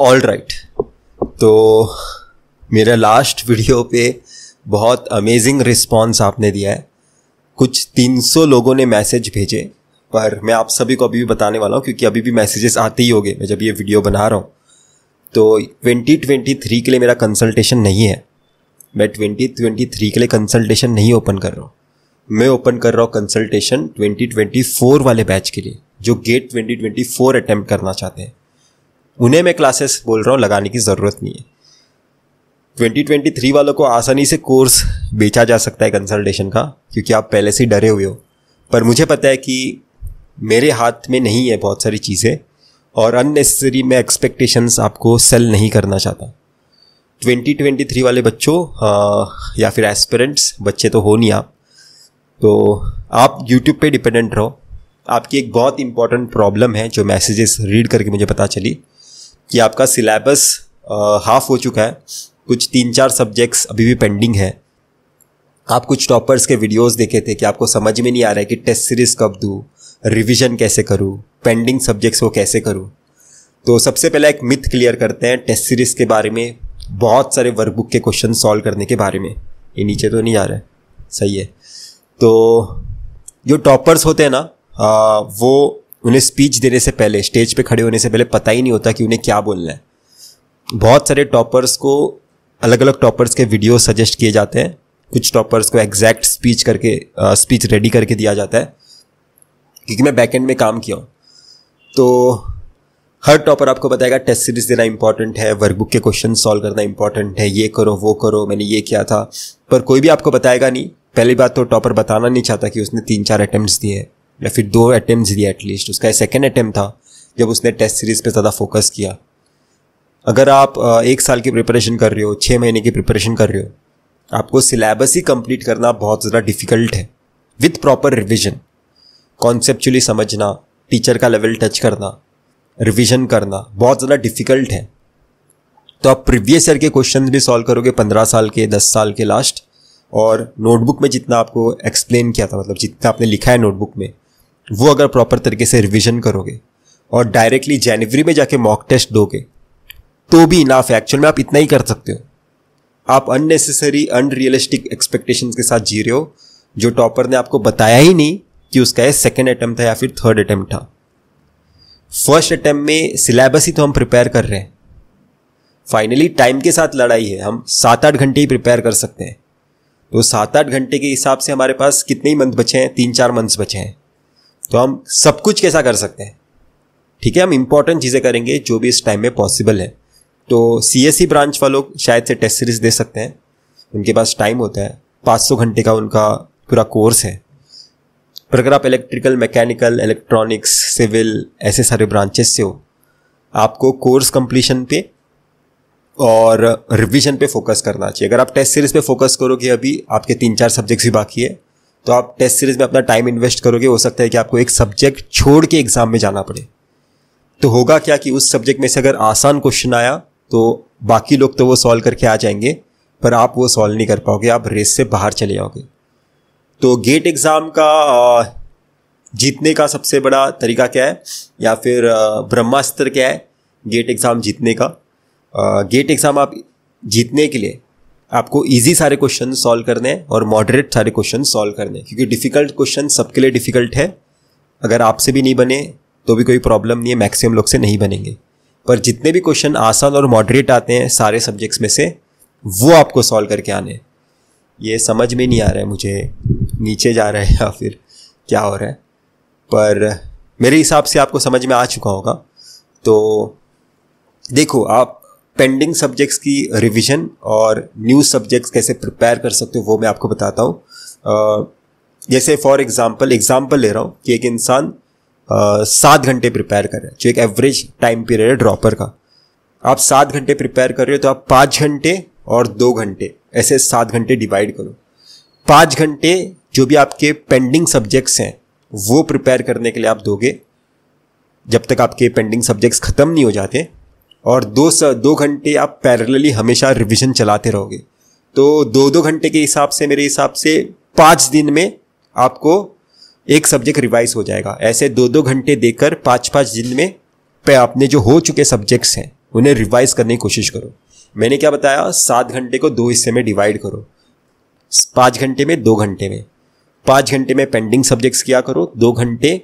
All right तो मेरा last video पे बहुत अमेजिंग रिस्पॉन्स आपने दिया है कुछ 300 लोगों ने मैसेज भेजे पर मैं आप सभी को अभी भी बताने वाला हूँ क्योंकि अभी भी मैसेजेस आते ही होंगे मैं जब ये वीडियो बना रहा हूँ तो 2023 के लिए मेरा कंसल्टेशन नहीं है मैं 2023 के लिए कंसल्टेशन नहीं ओपन कर रहा हूँ मैं ओपन कर रहा हूँ कंसल्टेशन 2024 वाले बैच के लिए जो गेट 2024 अटेम्प्ट करना चाहते हैं उन्हें मैं क्लासेस बोल रहा हूँ लगाने की ज़रूरत नहीं है 2023 वालों को आसानी से कोर्स बेचा जा सकता है कंसल्टेशन का क्योंकि आप पहले से डरे हुए हो पर मुझे पता है कि मेरे हाथ में नहीं है बहुत सारी चीज़ें और अननेसेसरी मैं एक्सपेक्टेशंस आपको सेल नहीं करना चाहता 2023 वाले बच्चों आ, या फिर एस्पिरेंट्स बच्चे तो हो नहीं आप तो आप यूट्यूब पे डिपेंडेंट रहो आपकी एक बहुत इंपॉर्टेंट प्रॉब्लम है जो मैसेजेस रीड करके मुझे पता चली कि आपका सिलेबस हाफ हो चुका है कुछ तीन चार सब्जेक्ट्स अभी भी पेंडिंग है आप कुछ टॉपर्स के वीडियोस देखे थे कि आपको समझ में नहीं आ रहा है कि टेस्ट सीरीज कब दूँ रिविजन कैसे करूँ पेंडिंग सब्जेक्ट्स को कैसे करूँ तो सबसे पहले एक मिथ क्लियर करते हैं टेस्ट सीरीज के बारे में बहुत सारे वर्कबुक के क्वेश्चन सॉल्व करने के बारे में ये नीचे तो नहीं आ रहा है सही है तो जो टॉपर्स होते हैं ना आ, वो उन्हें स्पीच देने से पहले स्टेज पे खड़े होने से पहले पता ही नहीं होता कि उन्हें क्या बोलना है बहुत सारे टॉपर्स को अलग अलग टॉपर्स के वीडियो सजेस्ट किए जाते हैं कुछ टॉपर्स को एग्जैक्ट स्पीच करके स्पीच रेडी करके दिया जाता है क्योंकि मैं बैकेंड में काम किया हूँ तो हर टॉपर आपको बताएगा टेस्ट सीरीज देना इंपॉर्टेंट है वर्कबुक के क्वेश्चन सॉल्व करना इंपॉर्टेंट है ये करो वो करो मैंने ये किया था पर कोई भी आपको बताएगा नहीं पहली बात तो टॉपर बताना नहीं चाहता कि उसने तीन चार अटेम्प्ट दिए हैं या फिर दो अटैम्प्ट दिया एटलीस्ट उसका सेकेंड अटैम्प्ट था जब उसने टेस्ट सीरीज़ पे ज़्यादा फोकस किया अगर आप एक साल की प्रिपरेशन कर रहे हो छः महीने की प्रिपरेशन कर रहे हो आपको सिलेबस ही कंप्लीट करना बहुत ज़्यादा डिफ़िकल्ट है विथ प्रॉपर रिविजन कॉन्सेप्चुअली समझना टीचर का लेवल टच करना रिविजन करना बहुत ज़्यादा डिफ़िकल्ट है तो आप प्रीवियस ईयर के क्वेश्चन भी सॉल्व करोगे पंद्रह साल के दस साल के लास्ट और नोटबुक में जितना आपको एक्सप्लेन किया था मतलब जितना आपने लिखा है नोटबुक में वो अगर प्रॉपर तरीके से रिविजन करोगे और डायरेक्टली जनवरी में जाके मॉक टेस्ट दोगे तो भी इनाफ एक्चुअल में आप इतना ही कर सकते हो आप अननेसेसरी अनरियलिस्टिक एक्सपेक्टेशंस के साथ जी रहे हो जो टॉपर ने आपको बताया ही नहीं कि उसका ये सेकेंड अटैम्प्ट था या फिर थर्ड अटैम्प्ट था फर्स्ट अटैम्प्ट में सिलेबस ही तो हम प्रिपेयर कर रहे हैं फाइनली टाइम के साथ लड़ाई है हम सात आठ घंटे ही प्रिपेयर कर सकते हैं तो सात आठ घंटे के हिसाब से हमारे पास कितने ही मंथ बचे हैं तीन चार मंथ्स बचे हैं तो हम सब कुछ कैसा कर सकते हैं ठीक है हम इंपॉर्टेंट चीज़ें करेंगे जो भी इस टाइम में पॉसिबल है तो सी एस सी ब्रांच वालों शायद से टेस्ट सीरीज दे सकते हैं उनके पास टाइम होता है 500 घंटे का उनका पूरा कोर्स है पर अगर आप इलेक्ट्रिकल मैकेनिकल इलेक्ट्रॉनिक्स सिविल ऐसे सारे ब्रांचेस से हो आपको कोर्स कंप्लीशन पे और रिवीजन पे फोकस करना चाहिए अगर आप टेस्ट सीरीज पे फोकस करोगे अभी आपके तीन चार सब्जेक्ट्स ही बाकी है तो आप टेस्ट सीरीज में अपना टाइम इन्वेस्ट करोगे हो सकता है कि आपको एक सब्जेक्ट छोड़ के एग्जाम में जाना पड़े तो होगा क्या कि उस सब्जेक्ट में से अगर आसान क्वेश्चन आया तो बाकी लोग तो वो सॉल्व करके आ जाएंगे पर आप वो सॉल्व नहीं कर पाओगे आप रेस से बाहर चले जाओगे तो गेट एग्ज़ाम का जीतने का सबसे बड़ा तरीका क्या है या फिर ब्रह्मास्त्र क्या है गेट एग्ज़ाम जीतने का गेट एग्ज़ाम आप जीतने के लिए आपको इजी सारे क्वेश्चन सॉल्व करने हैं और मॉडरेट सारे क्वेश्चन सॉल्व करने क्योंकि डिफिकल्ट क्वेश्चन सबके लिए डिफिकल्ट है अगर आपसे भी नहीं बने तो भी कोई प्रॉब्लम नहीं है मैक्सिमम लोग से नहीं बनेंगे पर जितने भी क्वेश्चन आसान और मॉडरेट आते हैं सारे सब्जेक्ट्स में से वो आपको सॉल्व करके आने ये समझ में नहीं आ रहा है मुझे नीचे जा रहा है या फिर क्या हो रहा है पर मेरे हिसाब से आपको समझ में आ चुका होगा तो देखो आप पेंडिंग सब्जेक्ट्स की रिविजन और न्यू सब्जेक्ट्स कैसे प्रिपेयर कर सकते हो वो मैं आपको बताता हूँ जैसे फॉर एग्जाम्पल एग्जाम्पल ले रहा हूँ कि एक इंसान सात घंटे प्रिपेयर कर रहा है जो एक एवरेज टाइम पीरियड है ड्रॉपर का आप सात घंटे प्रिपेयर कर रहे हो तो आप पाँच घंटे और दो घंटे ऐसे सात घंटे डिवाइड करो पाँच घंटे जो भी आपके पेंडिंग सब्जेक्ट्स हैं वो प्रिपेयर करने के लिए आप दोगे जब तक आपके पेंडिंग सब्जेक्ट्स ख़त्म नहीं हो जाते और दो स, दो घंटे आप पैरेलली हमेशा रिविजन चलाते रहोगे तो दो दो घंटे के हिसाब से मेरे हिसाब से पाँच दिन में आपको एक सब्जेक्ट रिवाइज हो जाएगा ऐसे दो दो घंटे देकर पाँच पाँच दिन में पे आपने जो हो चुके सब्जेक्ट्स हैं उन्हें रिवाइज करने की कोशिश करो मैंने क्या बताया सात घंटे को दो हिस्से में डिवाइड करो पाँच घंटे में दो घंटे में पाँच घंटे में पेंडिंग सब्जेक्ट्स किया करो दो घंटे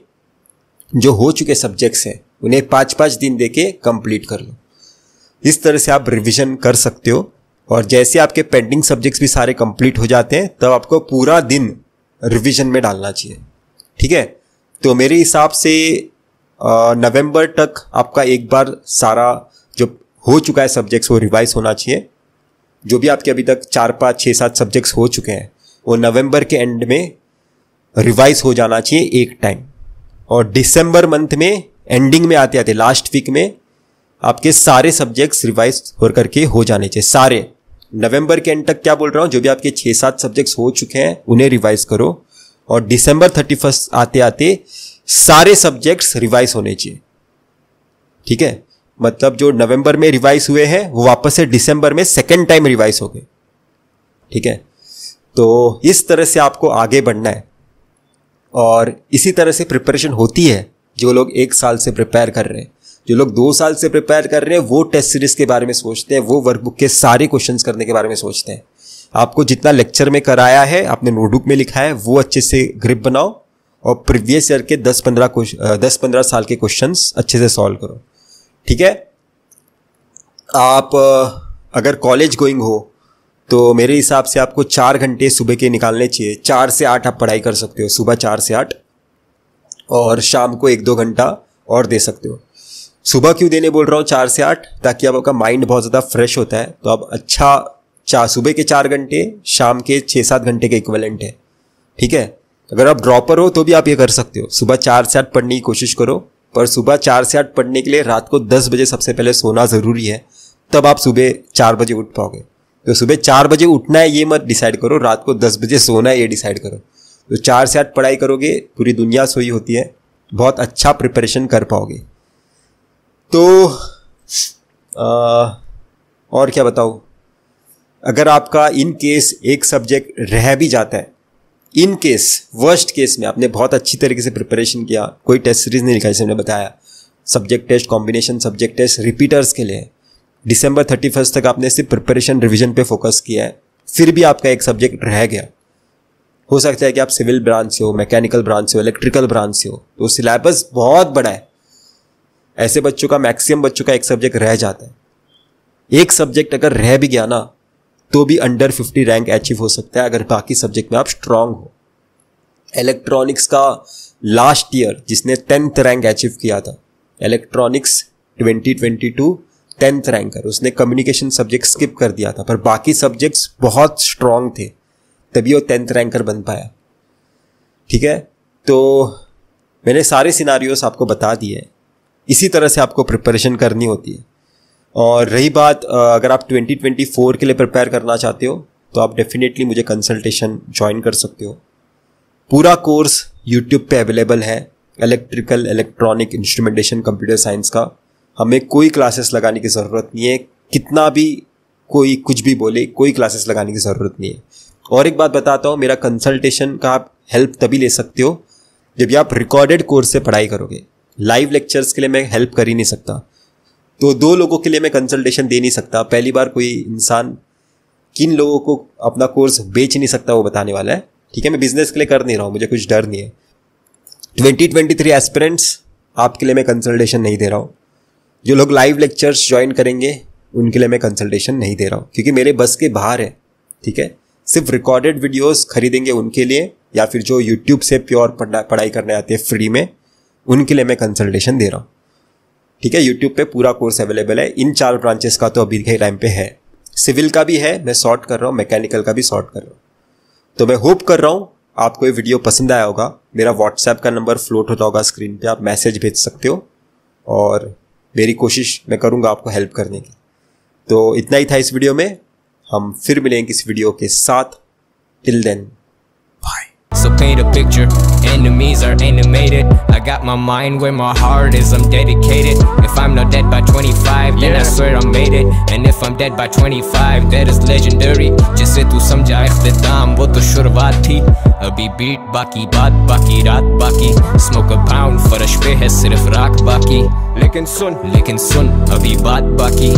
जो हो चुके सब्जेक्ट्स हैं उन्हें पाँच पाँच दिन देके कंप्लीट कर लो इस तरह से आप रिविजन कर सकते हो और जैसे आपके पेंडिंग सब्जेक्ट्स भी सारे कंप्लीट हो जाते हैं तब तो आपको पूरा दिन रिविजन में डालना चाहिए ठीक है तो मेरे हिसाब से नवंबर तक आपका एक बार सारा जो हो चुका है सब्जेक्ट्स वो रिवाइज होना चाहिए जो भी आपके अभी तक चार पाँच छः सात सब्जेक्ट्स हो चुके हैं वो नवंबर के एंड में रिवाइज हो जाना चाहिए एक टाइम और दिसंबर मंथ में एंडिंग में आते आते लास्ट वीक में आपके सारे सब्जेक्ट्स रिवाइज होकर के हो जाने चाहिए सारे नवंबर के एंड तक क्या बोल रहा हूँ जो भी आपके छः सात सब्जेक्ट्स हो चुके हैं उन्हें रिवाइज करो और दिसंबर थर्टी फर्स्ट आते आते सारे सब्जेक्ट्स रिवाइज होने चाहिए ठीक है मतलब जो नवंबर में रिवाइज हुए हैं वो वापस से दिसंबर में सेकेंड टाइम रिवाइज हो गए ठीक है तो इस तरह से आपको आगे बढ़ना है और इसी तरह से प्रिपरेशन होती है जो लोग एक साल से प्रिपेयर कर रहे हैं जो लोग दो साल से प्रिपेयर कर रहे हैं वो टेस्ट सीरीज के बारे में सोचते हैं वो वर्कबुक के सारे क्वेश्चन करने के बारे में सोचते हैं आपको जितना लेक्चर में कराया है आपने नोटबुक में लिखा है वो अच्छे से ग्रिप बनाओ और प्रीवियस ईयर के दस पंद्रह दस पंद्रह साल के क्वेश्चन अच्छे से सॉल्व करो ठीक है आप अगर कॉलेज गोइंग हो तो मेरे हिसाब से आपको चार घंटे सुबह के निकालने चाहिए चार से आठ आप पढ़ाई कर सकते हो सुबह चार से आठ और शाम को एक दो घंटा और दे सकते हो सुबह क्यों देने बोल रहा हूँ चार से आठ ताकि आपका माइंड बहुत ज़्यादा फ्रेश होता है तो आप अच्छा चार सुबह के चार घंटे शाम के छः सात घंटे के इक्वलेंट है ठीक है अगर आप ड्रॉपर हो तो भी आप ये कर सकते हो सुबह चार से आठ पढ़ने की कोशिश करो पर सुबह चार से आठ पढ़ने के लिए रात को दस बजे सबसे पहले सोना ज़रूरी है तब आप सुबह चार बजे उठ पाओगे तो सुबह चार बजे उठना है ये मत डिसाइड करो रात को दस बजे सोना है ये डिसाइड करो तो चार से आठ पढ़ाई करोगे पूरी दुनिया सोई होती है बहुत अच्छा प्रिपरेशन कर पाओगे तो आ, और क्या बताओ अगर आपका इन केस एक सब्जेक्ट रह भी जाता है इन केस वर्स्ट केस में आपने बहुत अच्छी तरीके से प्रिपरेशन किया कोई टेस्ट सीरीज नहीं लिखा जैसे हमने बताया subject test combination subject test repeaters के लिए दिसंबर थर्टी फर्स्ट तक आपने सिर्फ प्रिपरेशन रिविजन पे फोकस किया है फिर भी आपका एक सब्जेक्ट रह गया हो सकता है कि आप सिविल ब्रांच से हो मैकेनिकल ब्रांच से हो इलेक्ट्रिकल ब्रांच से हो तो सिलेबस बहुत बड़ा है ऐसे बच्चों का मैक्सिमम बच्चों का एक सब्जेक्ट रह जाता है एक सब्जेक्ट अगर रह भी गया ना तो भी अंडर फिफ्टी रैंक अचीव हो सकता है अगर बाकी सब्जेक्ट में आप स्ट्रांग हो इलेक्ट्रॉनिक्स का लास्ट ईयर जिसने टेंथ रैंक अचीव किया था electronics twenty twenty two tenth ranker उसने कम्युनिकेशन सब्जेक्ट स्किप कर दिया था पर बाकी सब्जेक्ट्स बहुत स्ट्रांग थे तभी वो टेंथ रैंकर बन पाया ठीक है तो मैंने सारे सिनारियोस आपको बता दिए इसी तरह से आपको प्रिपरेशन करनी होती है और रही बात अगर आप 2024 के लिए प्रिपेयर करना चाहते हो तो आप डेफिनेटली मुझे कंसल्टेशन ज्वाइन कर सकते हो पूरा कोर्स यूट्यूब पे अवेलेबल है electrical electronic instrumentation computer science का हमें कोई क्लासेस लगाने की ज़रूरत नहीं है कितना भी कोई कुछ भी बोले कोई क्लासेस लगाने की ज़रूरत नहीं है और एक बात बताता हूँ मेरा कंसल्टेशन का आप हेल्प तभी ले सकते हो जब आप रिकॉर्डेड कोर्स से पढ़ाई करोगे लाइव लेक्चर्स के लिए मैं हेल्प कर ही नहीं सकता तो दो लोगों के लिए मैं कंसल्टेशन दे नहीं सकता पहली बार कोई इंसान किन लोगों को अपना कोर्स बेच नहीं सकता वो बताने वाला है ठीक है मैं बिजनेस के लिए कर नहीं रहा हूँ मुझे कुछ डर नहीं है ट्वेंटी ट्वेंटी थ्री एस्पिरेंट्स आपके लिए मैं कंसल्टेशन नहीं दे रहा हूँ जो लोग लाइव लेक्चर्स ज्वाइन करेंगे उनके लिए मैं कंसल्टेशन नहीं दे रहा हूँ क्योंकि मेरे बस के बाहर है ठीक है सिर्फ रिकॉर्डेड वीडियोस खरीदेंगे उनके लिए या फिर जो यूट्यूब से प्योर पढ़ाई करने आते हैं फ्री में उनके लिए मैं कंसल्टेशन दे रहा हूँ ठीक है यूट्यूब पे पूरा कोर्स अवेलेबल है इन चार ब्रांचेस का तो अभी के टाइम पे है सिविल का भी है मैं सॉर्ट कर रहा हूँ मैकेनिकल का भी सॉर्ट कर रहा हूँ तो मैं होप कर रहा हूँ आपको ये वीडियो पसंद आया होगा मेरा व्हाट्सएप का नंबर फ्लोट होता होगा स्क्रीन पर आप मैसेज भेज सकते हो और मेरी कोशिश मैं करूँगा आपको हेल्प करने की तो इतना ही था इस वीडियो में हम फिर मिलेंगे इस वीडियो के साथ till then bye So paint a picture, enemies are animated got my mind where my heart is, I'm dedicated If I'm not dead by 25, then yeah. I swear I made it And if I'm dead by 25, that is legendary जिसे तू समझा इख्तिताम वो तो शुरुआत थी अभी beat बाकी बात बाकी रात बाकी a अ पाउंड फर्श पे है सिर्फ राख बाकी लेकिन सुन लेकिन सुन अभी बात बाकी